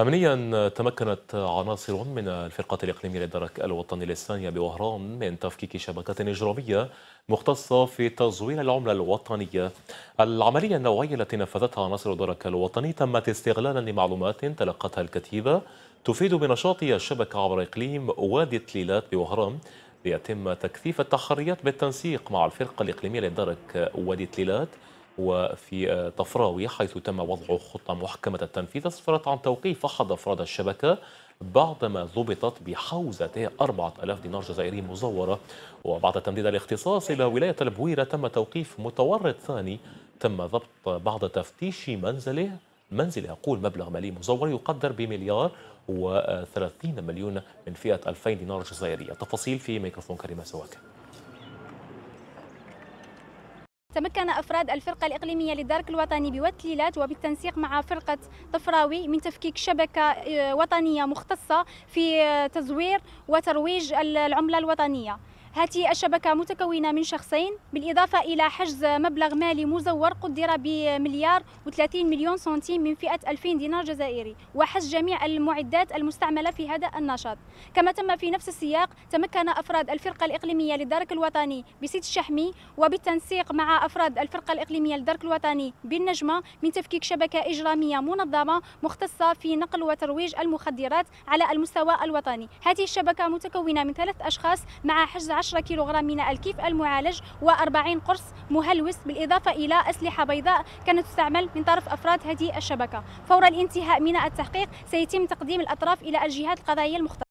أمنيا تمكنت عناصر من الفرقة الإقليمية للدرك الوطني للثانية بوهران من تفكيك شبكة إجرامية مختصة في تزوير العملة الوطنية العملية النوعية التي نفذتها عناصر الدرك الوطني تمت استغلالا لمعلومات تلقتها الكتيبة تفيد بنشاط الشبكة عبر إقليم وادي تليلات بوهران ليتم تكثيف التحريات بالتنسيق مع الفرقة الإقليمية للدرك وادي تليلات وفي آه، طفراوي حيث تم وضع خطة محكمة التنفيذ أسفرت عن توقيف أحد أفراد الشبكة بعدما ضبطت بحوزة 4000 دينار جزائري مزورة وبعد تمديد الاختصاص إلى ولاية البويرة تم توقيف متورط ثاني تم ضبط بعد تفتيش منزله منزل يقول مبلغ مالي مزور يقدر بمليار و30 مليون من فئة 2000 دينار جزائرية تفاصيل في ميكروفون كريمة سواكن تمكن أفراد الفرقة الإقليمية للدرك الوطني بوتليلات وبالتنسيق مع فرقة طفراوي من تفكيك شبكة آه، وطنية مختصة في آه، تزوير وترويج العملة الوطنية هذه الشبكة متكونة من شخصين بالإضافة إلى حجز مبلغ مالي مزور قدر بمليار و30 مليون سنتيم من فئة 2000 دينار جزائري وحجز جميع المعدات المستعملة في هذا النشاط كما تم في نفس السياق تمكن أفراد الفرقة الإقليمية للدرك الوطني بسيد الشحمي وبالتنسيق مع أفراد الفرقة الإقليمية للدرك الوطني بالنجمة من تفكيك شبكة إجرامية منظمة مختصة في نقل وترويج المخدرات على المستوى الوطني هذه الشبكة متكونة من ثلاث أشخاص مع حجز 10 كيلوغرام من الكيف المعالج و40 قرص مهلوس بالإضافة إلى أسلحة بيضاء كانت تستعمل من طرف أفراد هذه الشبكة فور الانتهاء من التحقيق سيتم تقديم الأطراف إلى الجهات القضائية المختلفة